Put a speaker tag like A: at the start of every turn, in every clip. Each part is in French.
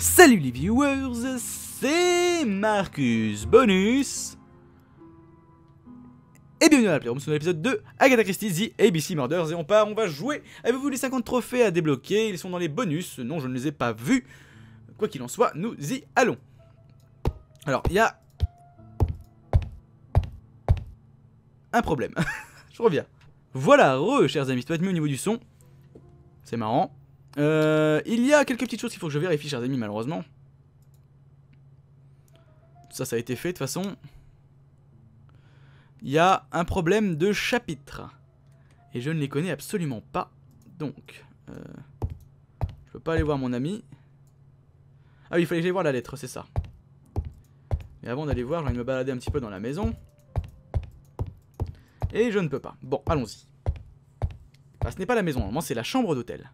A: Salut les viewers, c'est Marcus Bonus et bienvenue à la Playroom sur l'épisode 2 Agatha Christie The ABC Murders et on part, on va jouer Avez-vous les 50 trophées à débloquer Ils sont dans les bonus, non je ne les ai pas vus Quoi qu'il en soit, nous y allons Alors, il y a... Un problème, je reviens Voilà, re, chers amis, tu être mieux au niveau du son C'est marrant euh, il y a quelques petites choses qu'il faut que je vérifie, chers amis, malheureusement. Ça, ça a été fait de toute façon. Il y a un problème de chapitre. Et je ne les connais absolument pas. Donc, Je euh, je peux pas aller voir mon ami. Ah oui, il fallait que j'aille voir la lettre, c'est ça. Mais avant d'aller voir, j'ai me balader un petit peu dans la maison. Et je ne peux pas. Bon, allons-y. Bah, ce n'est pas la maison, normalement hein. c'est la chambre d'hôtel.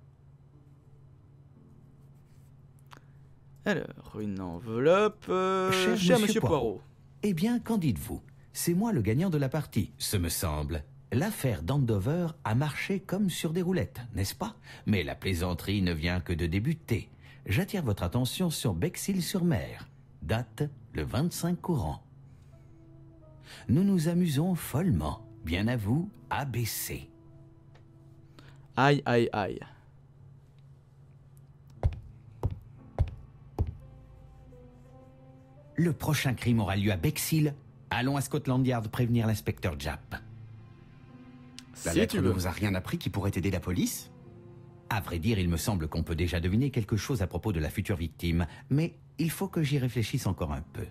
B: Alors, une enveloppe. Euh, cher, Monsieur, Poirot. Eh bien, qu'en dites-vous C'est moi le gagnant de la partie, ce me semble. L'affaire d'Andover a marché comme sur des roulettes, n'est-ce pas Mais la plaisanterie ne vient que de débuter. J'attire votre attention sur bexil sur mer date le 25 courant. Nous nous amusons follement. Bien à vous, ABC. Aïe, aïe, aïe. Le prochain crime aura lieu à Bexhill. Allons à Scotland Yard prévenir l'inspecteur Japp. La lettre ne vous a rien appris qui pourrait aider la police À vrai dire, il me semble qu'on peut déjà deviner quelque chose à propos de la future victime, mais il faut que j'y réfléchisse encore un peu.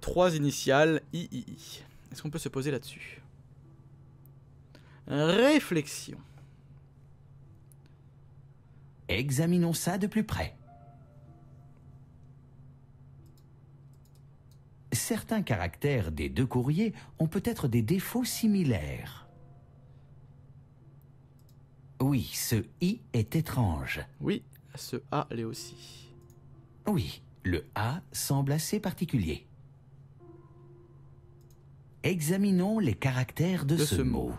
A: Trois initiales III. Est-ce qu'on peut se poser là-dessus Réflexion.
B: Examinons ça de plus près. certains caractères des deux courriers ont peut-être des défauts similaires. Oui, ce I est étrange. Oui, ce A l'est aussi. Oui, le A semble assez particulier. Examinons les caractères de, ce, mot. mot.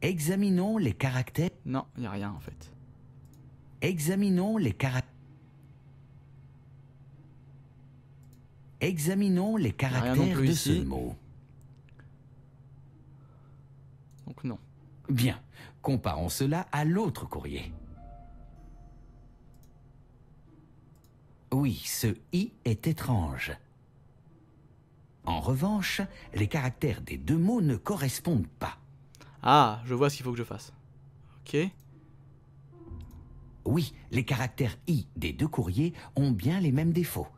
B: Examinons les caractères. Non, il n'y a rien en fait. Examinons les caractères. Examinons les caractères de ce mot. Donc non. Bien, comparons cela à l'autre courrier. Oui, ce i est étrange. En revanche, les caractères des deux mots ne correspondent pas.
A: Ah, je vois ce qu'il faut que je fasse.
B: Ok. Oui, les caractères i des deux courriers ont bien les mêmes défauts.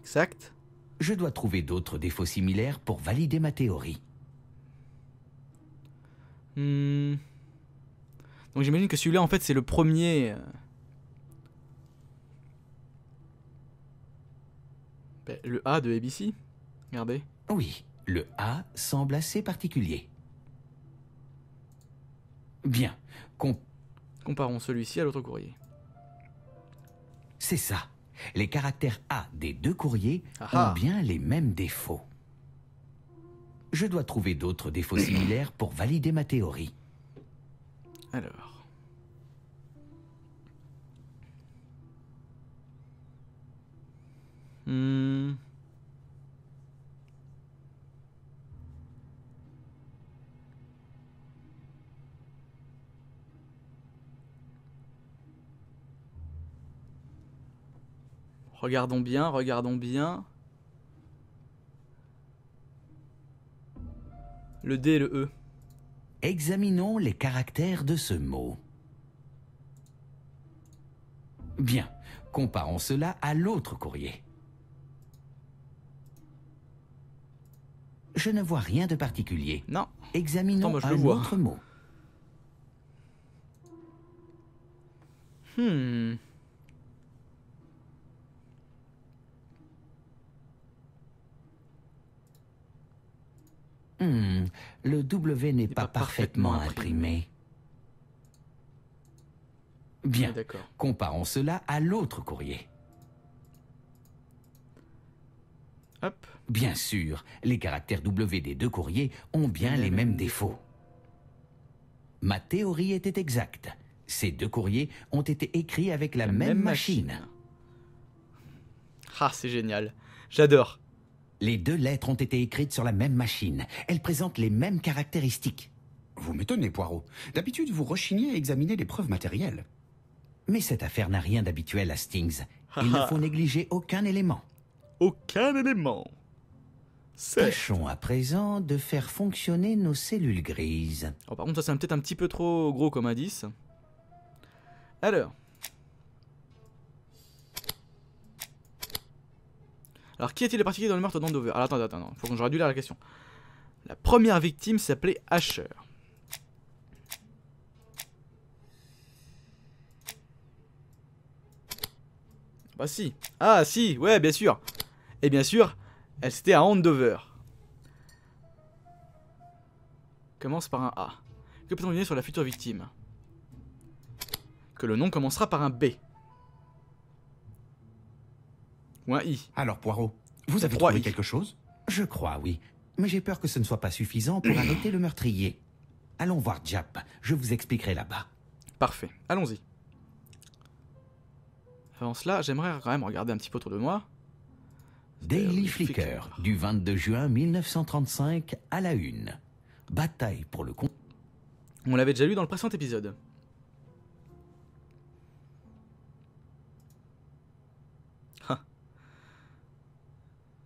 B: Exact je dois trouver d'autres défauts similaires pour valider ma théorie. Hmm. Donc j'imagine que celui-là, en fait, c'est le
A: premier... Euh, ben, le A de ABC Regardez. Oui, le A semble assez particulier.
B: Bien. Comparons celui-ci à l'autre courrier. C'est ça. Les caractères A des deux courriers ah ont ah. bien les mêmes défauts. Je dois trouver d'autres défauts similaires pour valider ma théorie. Alors.
C: Hmm.
A: Regardons bien, regardons
B: bien. Le D et le E. Examinons les caractères de ce mot. Bien, comparons cela à l'autre courrier. Je ne vois rien de particulier. Non. Examinons l'autre un mot. Hmm. Hmm, le W n'est pas, parfaitement, imprimé. Bien, ah, comparons cela à l'autre courrier. Bien sûr, les caractères W des deux courriers ont bien les mêmes défauts. Ma théorie était exacte. Ces deux courriers ont été écrits avec la, même, machine. Ah, c'est génial. J'adore. Les deux lettres ont été écrites sur la même machine. Elles présentent les mêmes caractéristiques. Vous m'étonnez, Poirot. D'habitude, vous rechignez à examiner les preuves matérielles. Mais cette affaire n'a rien d'habituel à Stings. Il ne faut négliger aucun élément. Aucun élément. Sachons à présent de faire fonctionner nos cellules grises.
A: Oh, par contre, ça c'est peut-être un petit peu trop gros comme indice. Alors, Alors, qui était le particulier dans le meurtre d'Andover Alors, attends, attends, il faut que j'aurais dû lire la question. La première victime s'appelait Asher. Bah si. Ah si, ouais, bien sûr. Et bien sûr, elle c'était à Andover. Commence par un A. Que peut-on dire sur la future victime Que le nom commencera par un B. Alors,
B: Poirot, vous avez trouvé quelque chose Je crois, oui. Mais j'ai peur que ce ne soit pas suffisant pour arrêter le meurtrier. Allons voir Jap. Je vous expliquerai là-bas. Parfait. Allons-y.
A: Avant cela, j'aimerais quand même regarder un petit peu autour de moi.
B: Daily Flicker, du 22 juin 1935 à la une. Bataille pour le con.
A: On l'avait déjà lu dans le précédent épisode.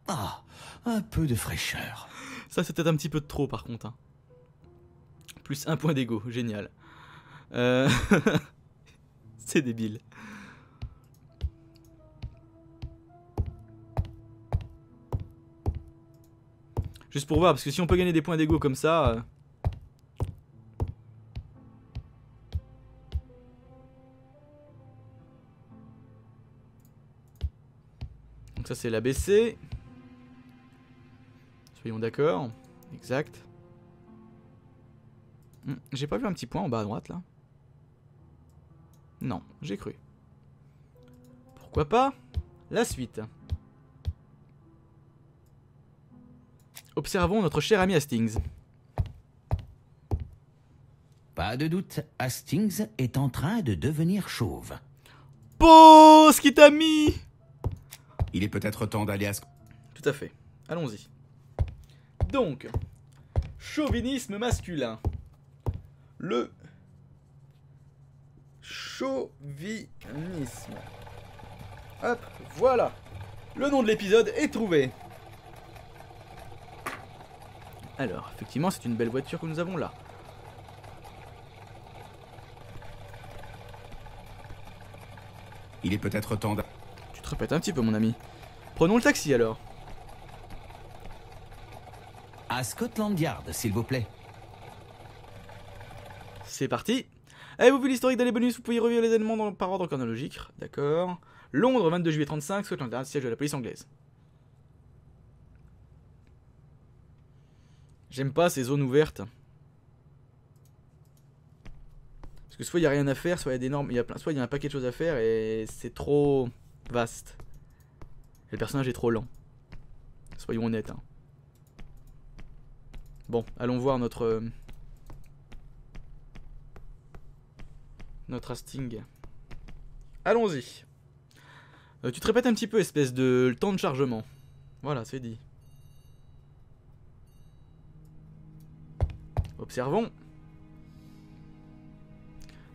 A: Ah, un peu de fraîcheur. Ça, c'était un petit peu de trop, par contre. Hein. Plus un point d'ego, génial. Euh, c'est débile. Juste pour voir, parce que si on peut gagner des points d'ego comme ça... Euh, Donc ça c'est l'ABC. Soyons d'accord. Exact. Hmm, j'ai pas vu un petit point en bas à droite, là Non, j'ai cru. Pourquoi pas La suite.
B: Observons notre cher ami Hastings. Pas de doute, Hastings est en train de devenir chauve. Pause qui t'a mis Il est peut-être temps
A: d'aller à ce... Tout à fait. Allons-y. Donc, chauvinisme masculin. Le chauvinisme. Hop, voilà. Le nom de l'épisode est trouvé. Alors, effectivement, c'est une belle voiture que nous avons là. Il est peut-être temps de... Tu te répètes un petit peu, mon ami. Prenons le taxi alors à Scotland Yard, s'il vous plaît. C'est parti Avez-vous vu l'historique d'aller bonus Vous pouvez revivre les événements dans, par ordre chronologique. D'accord. Londres, 22 juillet 35, Scotland Yard, siège de la police anglaise. J'aime pas ces zones ouvertes. Parce que soit il n'y a rien à faire, soit il y a des normes, y a plein, soit il y a un paquet de choses à faire et c'est trop vaste. le personnage est trop lent. Soyons honnêtes. Hein. Bon, allons voir notre... Euh, notre Asting. Allons-y. Euh, tu te répètes un petit peu, espèce de temps de chargement. Voilà, c'est dit. Observons.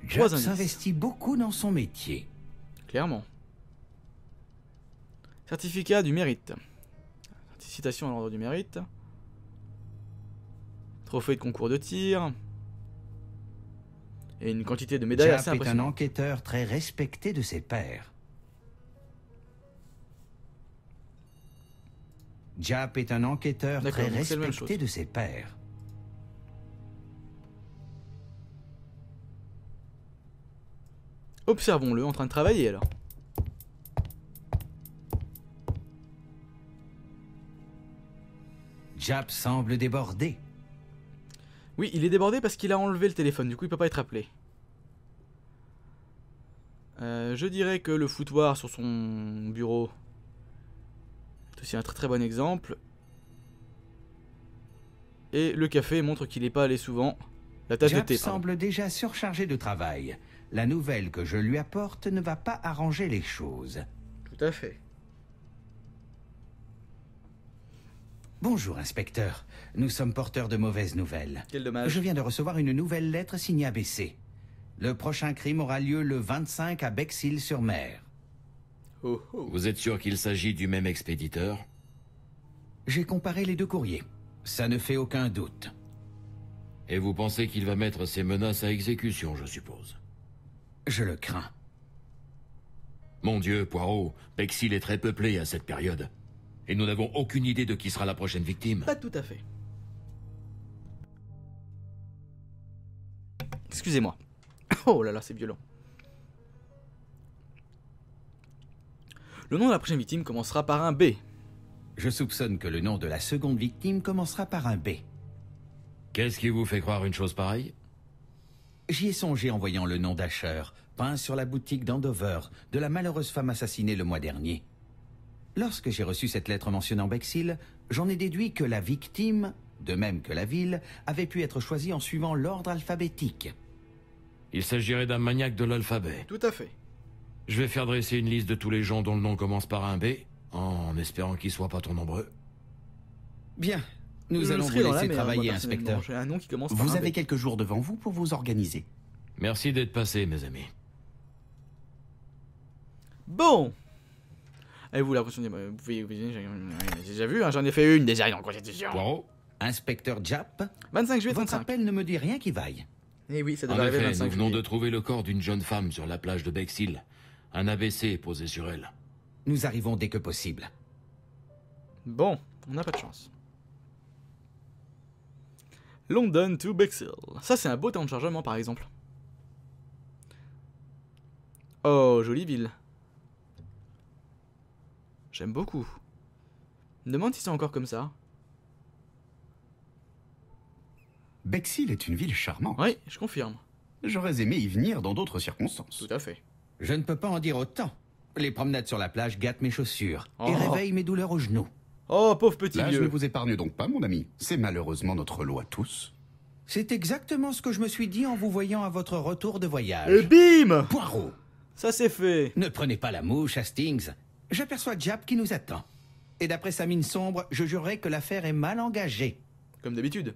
B: Jack s'investit beaucoup
A: dans son métier. Clairement. Certificat du mérite. Citation à l'ordre du mérite trophée de concours de tir, et une quantité de médailles assez est un
B: enquêteur très respecté de ses pairs. Jap est un enquêteur très respecté de ses pairs.
A: Observons-le en train de travailler alors. Jap semble débordé. Oui, il est débordé parce qu'il a enlevé le téléphone, du coup il peut pas être appelé. Euh, je dirais que le foutoir sur son bureau est aussi un très très bon exemple. Et le café montre qu'il
B: n'est pas allé souvent. La
C: tasse de thé. semble
B: déjà surchargé de travail. La nouvelle que je lui apporte ne va pas arranger les choses. Tout à fait. Bonjour, inspecteur. Nous sommes porteurs de mauvaises nouvelles. Quel dommage. Je viens de recevoir une nouvelle lettre signée ABC. Le prochain crime aura lieu le 25 à Bexhill-sur-Mer.
C: Oh, oh. Vous êtes sûr qu'il s'agit du même expéditeur
B: J'ai comparé les deux courriers.
C: Ça ne fait aucun doute. Et vous pensez qu'il va mettre ses menaces à exécution, je suppose Je le crains. Mon Dieu, Poirot, Bexhill est très peuplé à cette période. Et nous n'avons aucune idée de qui sera la prochaine victime. Pas tout à fait. Excusez-moi. Oh là là, c'est violent.
B: Le nom de la prochaine victime commencera par un B. Je soupçonne que le nom de la seconde victime commencera par un B. Qu'est-ce qui vous fait croire une chose pareille J'y ai songé en voyant le nom d'Asher, peint sur la boutique d'Andover, de la malheureuse femme assassinée le mois dernier. Lorsque j'ai reçu cette lettre mentionnant Bexil, j'en ai déduit que la victime, de même que la ville, avait pu être choisie en suivant l'ordre alphabétique.
C: Il s'agirait d'un maniaque de l'alphabet. Tout à fait. Je vais faire dresser une liste de tous les gens dont le nom commence par un B, en espérant qu'ils soient pas trop nombreux.
B: Bien. Nous allons vous laisser travailler, inspecteur. vous avez quelques jours devant vous pour vous organiser.
C: Merci d'être passé, mes amis.
B: Bon,
A: Avez-vous la l'impression de Vous pouvez
B: J'ai déjà vu, hein, j'en ai fait une déjà en constitution. Bon. Inspecteur Jap 25 juillet 35. Votre appel ne me dit rien qui vaille.
C: Eh oui, ça devait en arriver 25 nous venons de trouver le corps d'une jeune femme sur la plage de Bexhill. Un ABC posé sur elle. Nous arrivons dès que possible.
A: Bon, on n'a pas de chance. London to Bexhill. Ça, c'est un beau temps de chargement, par exemple. Oh, jolie ville. J'aime beaucoup. demande si c'est encore comme ça.
B: Bexil est une ville charmante. Oui, je confirme. J'aurais aimé y venir dans d'autres circonstances. Tout à fait. Je ne peux pas en dire autant. Les promenades sur la plage gâtent mes chaussures et oh. réveillent mes douleurs aux genoux. Oh, pauvre petit Là, je ne vous épargne donc pas, mon ami. C'est malheureusement notre loi tous. C'est exactement ce que je me suis dit en vous voyant à votre retour de voyage. Et eh, bim Poirot Ça c'est fait Ne prenez pas la mouche, Hastings. J'aperçois Jab qui nous attend. Et d'après sa mine sombre, je jurerais que l'affaire est mal engagée. Comme d'habitude.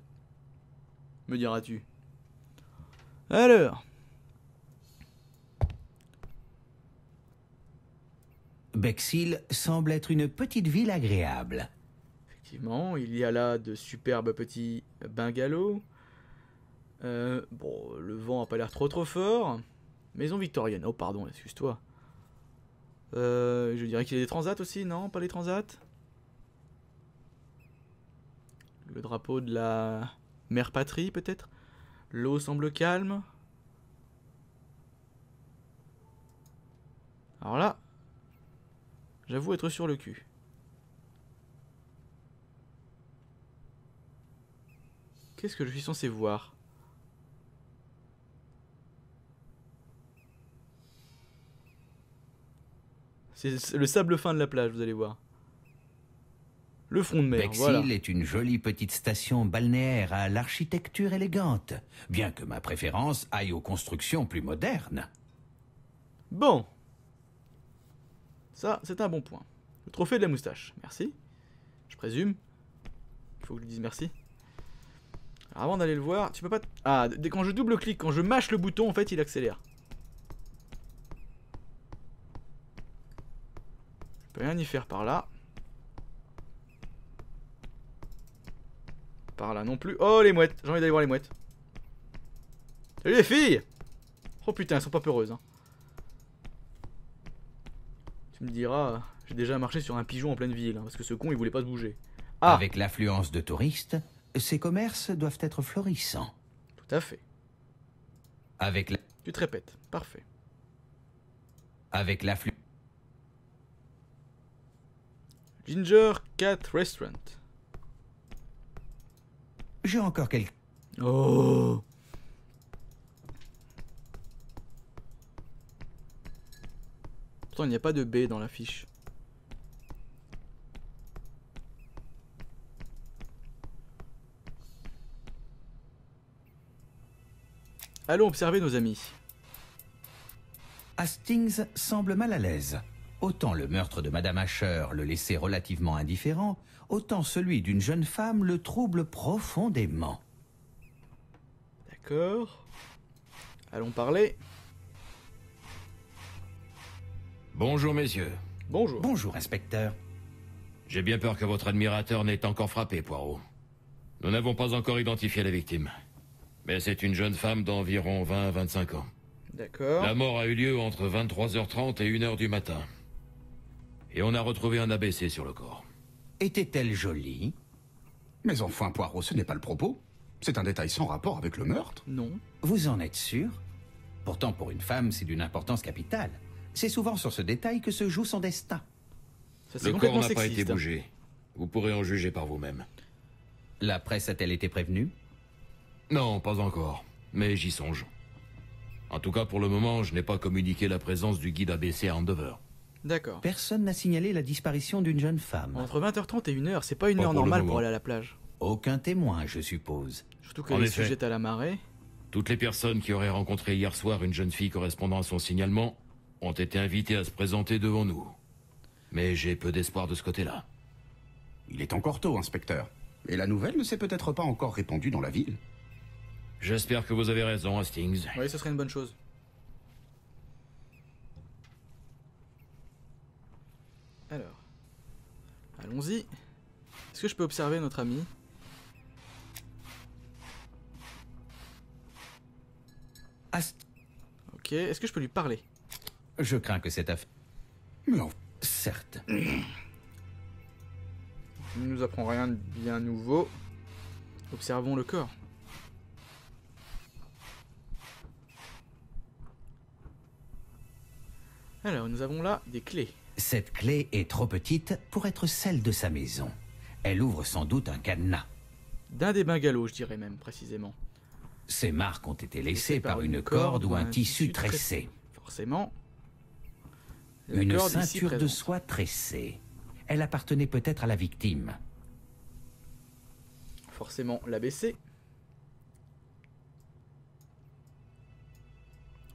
B: Me diras-tu. Alors. Bexil semble être une petite ville agréable.
A: Effectivement, il y a là de superbes petits bungalows. Euh, bon, le vent a pas l'air trop trop fort. Maison victorienne. Oh pardon, excuse-toi. Euh, je dirais qu'il y a des transats aussi, non Pas les transats Le drapeau de la mère patrie, peut-être L'eau semble calme. Alors là, j'avoue être sur le cul. Qu'est-ce que je suis censé voir C'est le sable fin de la plage, vous allez voir.
B: Le front de mer. Bexhill est une jolie petite station balnéaire à l'architecture élégante, bien que ma préférence aille aux constructions plus modernes.
A: Bon. Ça, c'est un bon point. Le
B: trophée de la moustache. Merci.
A: Je présume. Il faut que je lui dise merci. avant d'aller le voir, tu peux pas... Ah, dès quand je double-clique, quand je mâche le bouton, en fait, il accélère. rien y faire par là. Par là non plus. Oh, les mouettes J'ai envie d'aller voir les mouettes. Salut les filles Oh putain, elles sont pas peureuses. Hein. Tu me diras, j'ai déjà marché sur un pigeon en pleine ville, hein, parce que
B: ce con, il voulait pas se bouger. Ah. Avec l'affluence de touristes, ces commerces doivent être florissants. Tout à fait. Avec la... Tu te répètes, parfait. Avec l'affluence... Ginger
A: Cat Restaurant.
B: J'ai encore quelques. Oh
A: Pourtant, il n'y a pas de B dans l'affiche.
B: Allons observer nos amis. Hastings semble mal à l'aise. Autant le meurtre de Madame Asher le laissait relativement indifférent, autant celui d'une jeune femme le trouble profondément.
A: D'accord.
C: Allons parler. Bonjour messieurs. Bonjour. Bonjour inspecteur. J'ai bien peur que votre admirateur n'ait encore frappé, Poirot. Nous n'avons pas encore identifié la victime. Mais c'est une jeune femme d'environ 20 à 25 ans. D'accord. La mort a eu lieu entre 23h30 et 1h du matin. Et on a retrouvé un ABC sur le corps.
B: Était-elle jolie Mais enfin, Poirot, ce n'est pas le propos. C'est un détail sans rapport avec le meurtre. Non. Vous en êtes sûr Pourtant, pour une femme, c'est d'une importance capitale. C'est souvent sur ce détail que se joue son destin. le corps n'a pas été hein. bougé.
C: Vous pourrez en juger par vous-même. La presse a-t-elle été prévenue Non, pas encore. Mais j'y songe. En tout cas, pour le moment, je n'ai pas communiqué la présence du guide ABC à Andover.
B: D'accord. Personne n'a signalé la disparition d'une jeune femme. Entre 20h30 et 1h, c'est pas une heure normale pour aller à la
C: plage. Aucun témoin, je suppose. Surtout qu'elle est sujette à la marée. Toutes les personnes qui auraient rencontré hier soir une jeune fille correspondant à son signalement ont été invitées à se présenter devant nous. Mais j'ai peu d'espoir de ce côté-là. Il est encore tôt, inspecteur. Et la nouvelle ne s'est peut-être pas encore répandue dans la ville.
A: J'espère que vous avez raison, Hastings. Oui, ce serait une bonne chose. Allons-y. Est-ce que je peux observer notre ami ok, est-ce que je peux lui parler
B: Je crains que cette affaire...
A: Non, certes. Il ne nous apprend rien de bien nouveau. Observons le corps.
B: Alors, nous avons là des clés. Cette clé est trop petite pour être celle de sa maison. Elle ouvre sans doute un cadenas. D'un des bungalows, je dirais même, précisément. Ces marques ont été laissées par, une corde, ou un, tissu tressé. Forcément. une ceinture de soie tressée. Elle appartenait peut-être à la victime. Forcément, l'ABC.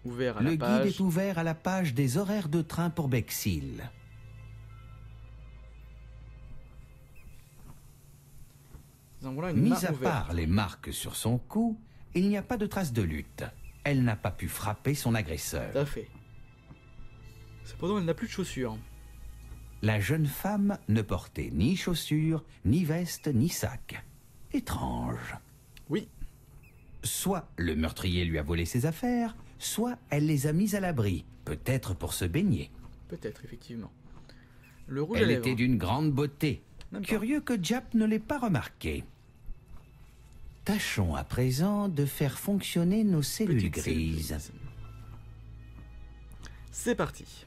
A: Ouvert Le la page. guide est
B: ouvert à la page des horaires de train pour Bexil. Mis à part les marques sur son cou, il n'y a pas de traces de lutte. Elle n'a pas pu frapper son agresseur.
A: Tout fait. Cependant, elle n'a plus de chaussures.
B: La jeune femme ne portait ni chaussures, ni veste, ni sac. Étrange. Oui. Soit le meurtrier lui a volé ses affaires, soit elle les a mises à l'abri, peut-être pour se baigner. Peut-être, effectivement.
A: Le rouge elle était
B: d'une grande beauté. Curieux que Jap ne l'ait pas remarqué. Tâchons à présent de faire fonctionner nos cellules grises.
A: C'est parti.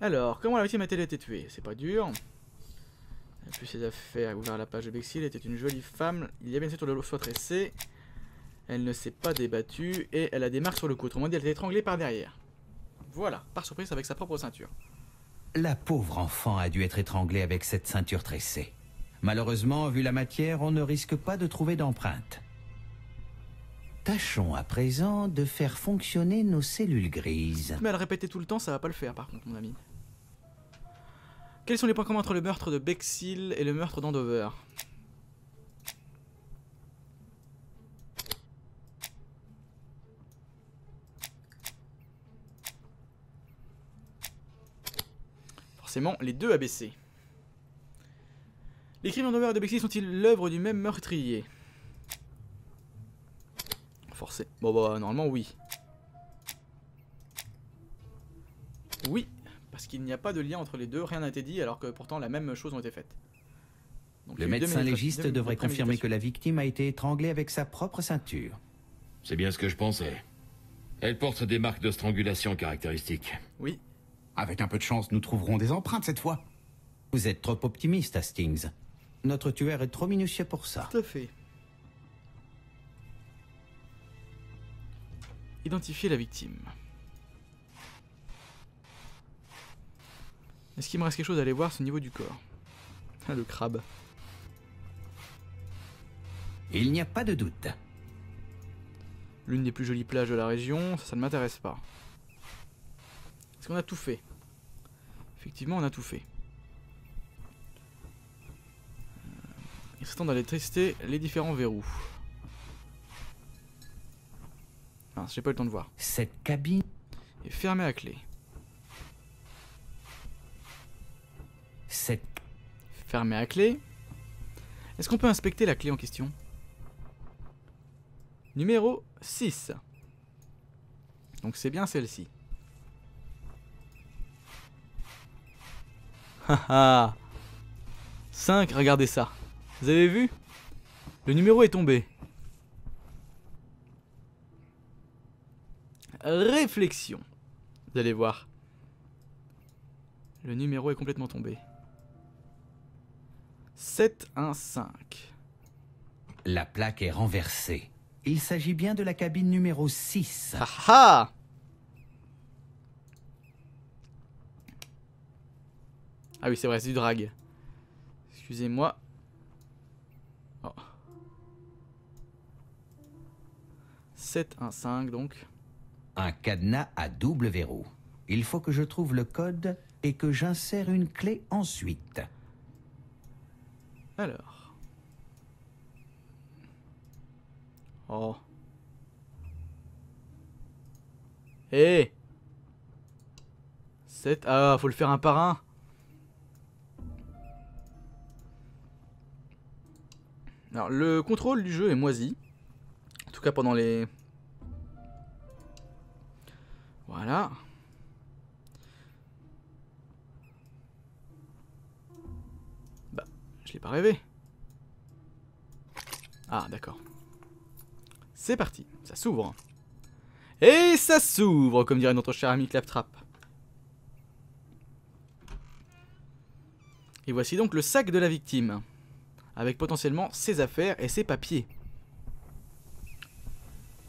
A: Alors, comment la victime a-t-elle été tuée C'est pas dur. Elle a plus ses affaires, ouvert la page de Bexil, était une jolie femme, il y avait une ceinture de soit tressée, elle ne s'est pas débattue et elle a des marques sur le cou, autrement dit elle était étranglée par derrière. Voilà, par surprise avec sa propre ceinture.
B: La pauvre enfant a dû être étranglée avec cette ceinture tressée. Malheureusement, vu la matière, on ne risque pas de trouver d'empreintes. Tâchons à présent de faire fonctionner nos cellules grises.
A: Mais à le répéter tout le temps, ça va pas le faire par contre, mon ami. Quels sont les points communs entre le meurtre de Bexil et le meurtre d'Andover Forcément, les deux ABC. Les crimes en et de Bexley sont-ils l'œuvre du même meurtrier Forcé. Bon bah normalement oui. Oui, parce qu'il n'y a pas de lien entre les deux, rien n'a été dit alors que pourtant la même chose a
B: été faite.
C: Donc, le médecin légiste devrait confirmer
B: que la victime a été étranglée avec sa propre ceinture.
C: C'est bien ce que je pensais. Elle porte des marques de strangulation caractéristiques.
B: Oui. Avec un peu de chance, nous trouverons des empreintes cette fois. Vous êtes trop optimiste, Hastings. Notre tueur est trop minutieux pour ça. Tout à fait. Identifier la victime.
A: Est-ce qu'il me reste quelque chose à voir ce niveau du corps Ah, le crabe. Il n'y a pas de doute. L'une des plus jolies plages de la région, ça ne m'intéresse pas. Est-ce qu'on a tout fait Effectivement, on a tout fait. Il temps d'aller tester les différents verrous. Ah, j'ai pas eu le temps de voir. Cette cabine est fermée à clé. Cette fermée à clé. Est-ce qu'on peut inspecter la clé en question Numéro 6. Donc c'est bien celle-ci. Haha 5, regardez ça. Vous avez vu Le numéro est tombé. Réflexion. Vous allez voir. Le numéro est complètement tombé.
B: 715. La plaque est renversée. Il s'agit bien de la cabine numéro 6. Ah ah
A: Ah oui, c'est vrai, c'est du drag. Excusez-moi.
B: 7, un 5 donc. Un cadenas à double verrou. Il faut que je trouve le code et que j'insère une clé ensuite. Alors.
A: Oh. Hé eh. 7. Ah, faut le faire un par un. Alors, le contrôle du jeu est moisi. En tout cas, pendant les, voilà. Bah, je l'ai pas rêvé. Ah, d'accord. C'est parti, ça s'ouvre. Et ça s'ouvre, comme dirait notre cher ami Claptrap. Et voici donc le sac de la victime, avec potentiellement ses affaires et ses papiers.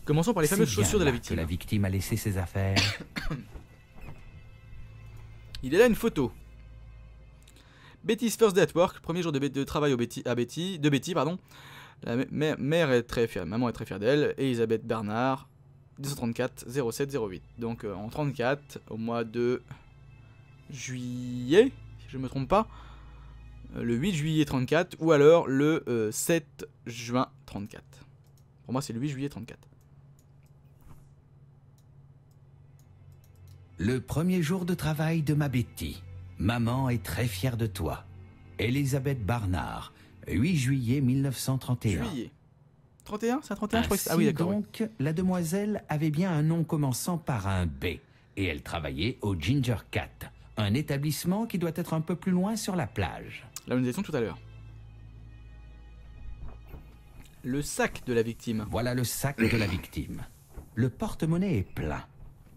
B: Commençons par les fameuses chaussures de la victime. la victime a laissé ses affaires.
A: Il est là une photo. Betty's first day at work, premier jour de, travail au Betty, à Betty, de Betty, pardon. La mère est très fière, maman est très fière d'elle. Elisabeth Bernard, 234 07 08. Donc euh, en 34, au mois de juillet, si je ne me trompe pas, euh, le 8 juillet 34 ou alors le 7 euh, juin 34. Pour
B: moi, c'est le 8 juillet 34. Le premier jour de travail de ma Betty. Maman est très fière de toi. Elisabeth Barnard, 8 juillet 1931. Juillet.
A: 31 C'est 31 Ah oui,
B: Donc, la demoiselle avait bien un nom commençant par un B et elle travaillait au Ginger Cat, un établissement qui doit être un peu plus loin sur la plage. Là, nous étions tout à l'heure. Le sac de la victime. Voilà le sac de la victime. Le porte-monnaie est plein.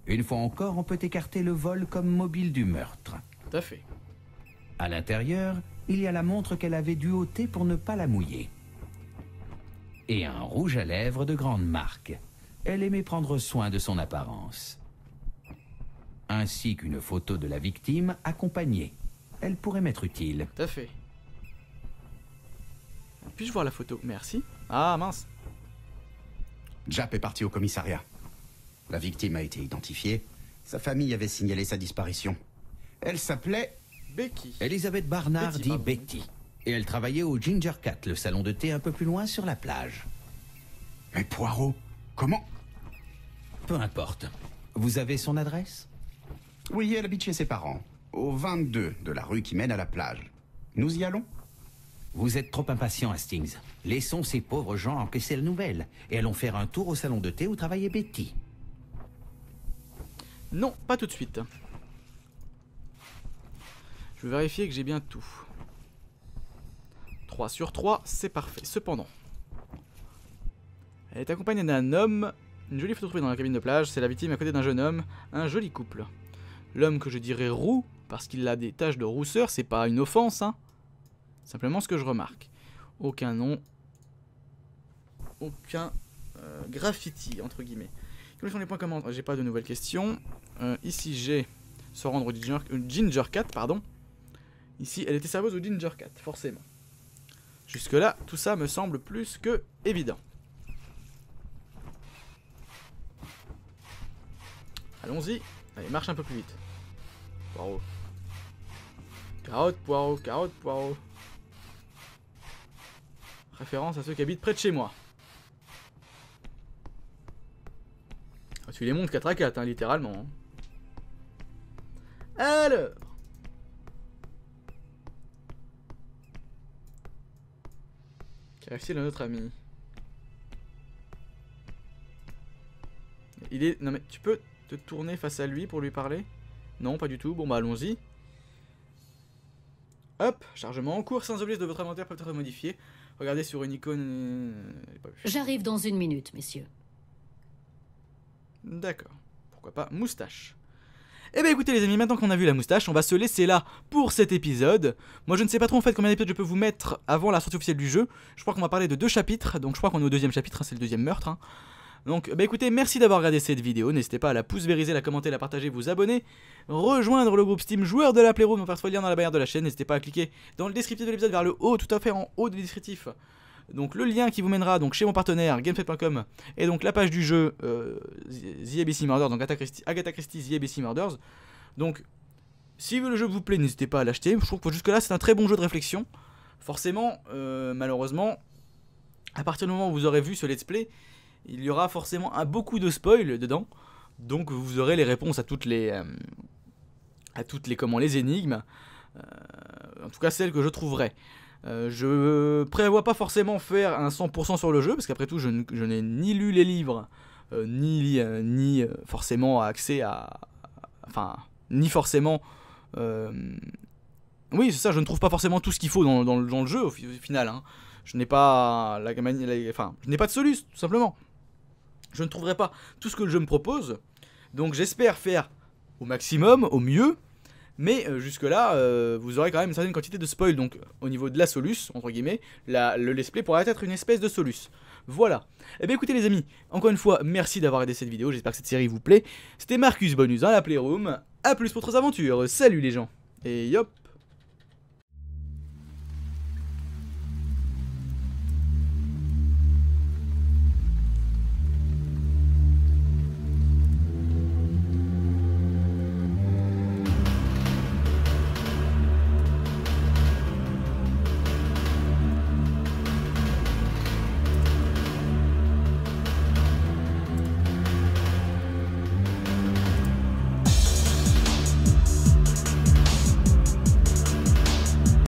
B: Une fois encore, on peut écarter le vol comme mobile du meurtre. Tout à fait. À l'intérieur, il y a la montre qu'elle avait dû ôter pour ne pas la mouiller. Et un rouge à lèvres de grande marque. Elle aimait prendre soin de son apparence. Ainsi qu'une photo de la victime accompagnée. Elle pourrait m'être utile. Tout à fait. Puis-je voir la photo Merci. Ah mince. Japp est parti au commissariat. La victime a été identifiée. Sa famille avait signalé sa disparition. Elle s'appelait... Betty. Elisabeth Barnard dit Betty. Et elle travaillait au Ginger Cat, le salon de thé un peu plus loin sur la plage. Mais Poirot, comment Peu importe. Vous avez son adresse Oui, elle habite chez ses parents, au 22 de la rue qui mène à la plage. Nous y allons Vous êtes trop impatient, Hastings. Laissons ces pauvres gens encaisser la nouvelle et allons faire un tour au salon de thé où travaillait Betty. Non, pas tout de
A: suite. Je vais vérifier que j'ai bien tout. 3 sur 3, c'est parfait. Cependant, elle est accompagnée d'un homme. Une jolie photo trouvée dans la cabine de plage. C'est la victime à côté d'un jeune homme. Un joli couple. L'homme que je dirais roux, parce qu'il a des taches de rousseur, c'est pas une offense. Hein. Simplement ce que je remarque. Aucun nom. Aucun euh, graffiti, entre guillemets. Quels sont les points commandes J'ai pas de nouvelles questions. Euh, ici, j'ai se rendre au Ginger, Cat, pardon. Ici, elle était serveuse au Ginger Cat, forcément. Jusque-là, tout ça me semble plus que évident. Allons-y. Allez, marche un peu plus vite. Poireau. Carotte, poireau, carotte, poireau. Référence à ceux qui habitent près de chez moi. Ah, tu les montres 4 à 4, hein, littéralement. Hein. Alors à de notre ami. Il est... Non mais tu peux te tourner face à lui pour lui parler Non, pas du tout. Bon bah allons-y. Hop, chargement en cours. Sans oblige de votre inventaire peut être modifié. Regardez sur une icône... Euh,
C: J'arrive dans une
B: minute, messieurs.
A: D'accord. Pourquoi pas moustache eh bah écoutez les amis, maintenant qu'on a vu la moustache, on va se laisser là pour cet épisode. Moi je ne sais pas trop en fait combien d'épisodes je peux vous mettre avant la sortie officielle du jeu. Je crois qu'on va parler de deux chapitres, donc je crois qu'on est au deuxième chapitre, hein, c'est le deuxième meurtre. Hein. Donc bah écoutez, merci d'avoir regardé cette vidéo, n'hésitez pas à la pouce vériser, la commenter, la partager, vous abonner, rejoindre le groupe Steam joueur de la Playroom, on va faire le lien dans la barrière de la chaîne, n'hésitez pas à cliquer dans le descriptif de l'épisode vers le haut, tout à fait en haut du descriptif. Donc le lien qui vous mènera donc chez mon partenaire gameplay.com et donc la page du jeu euh, Murders, donc Agatha Christie, The ABC Murders. Donc si le jeu vous plaît, n'hésitez pas à l'acheter. Je trouve que jusque-là c'est un très bon jeu de réflexion. Forcément, euh, malheureusement, à partir du moment où vous aurez vu ce let's play, il y aura forcément un, beaucoup de spoil dedans. Donc vous aurez les réponses à toutes les... Euh, à toutes les, comment, les énigmes. Euh, en tout cas celles que je trouverai. Euh, je prévois pas forcément faire un 100% sur le jeu, parce qu'après tout, je n'ai ni lu les livres, euh, ni, euh, ni forcément accès à. Enfin, ni forcément. Oui, c'est ça, je ne trouve pas forcément tout ce qu'il faut dans, le jeu au, final. Hein. Je n'ai pas la, je n'ai pas de soluce, tout simplement. Je ne trouverai pas tout ce que le jeu me propose. Donc j'espère faire au maximum, au mieux, mais euh, jusque-là, euh, vous aurez quand même une certaine quantité de spoil. Donc, au niveau de la solus, entre guillemets, le let's play être une espèce de solus. Voilà. Eh bien écoutez les amis, encore une fois, merci d'avoir aidé cette vidéo, j'espère que cette série vous plaît. C'était Marcus Bonus dans la Playroom. A plus pour d'autres aventures, salut les gens. Et yop